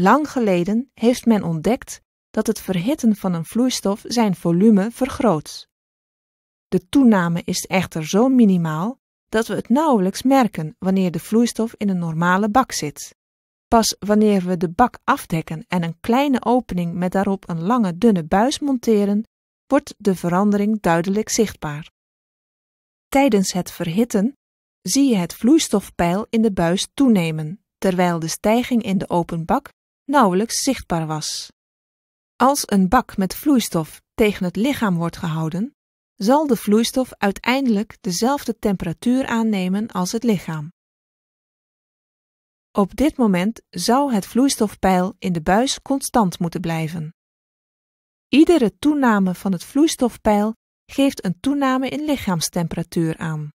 Lang geleden heeft men ontdekt dat het verhitten van een vloeistof zijn volume vergroot. De toename is echter zo minimaal dat we het nauwelijks merken wanneer de vloeistof in een normale bak zit. Pas wanneer we de bak afdekken en een kleine opening met daarop een lange dunne buis monteren, wordt de verandering duidelijk zichtbaar. Tijdens het verhitten zie je het vloeistofpeil in de buis toenemen, terwijl de stijging in de open bak nauwelijks zichtbaar was. Als een bak met vloeistof tegen het lichaam wordt gehouden, zal de vloeistof uiteindelijk dezelfde temperatuur aannemen als het lichaam. Op dit moment zou het vloeistofpeil in de buis constant moeten blijven. Iedere toename van het vloeistofpeil geeft een toename in lichaamstemperatuur aan.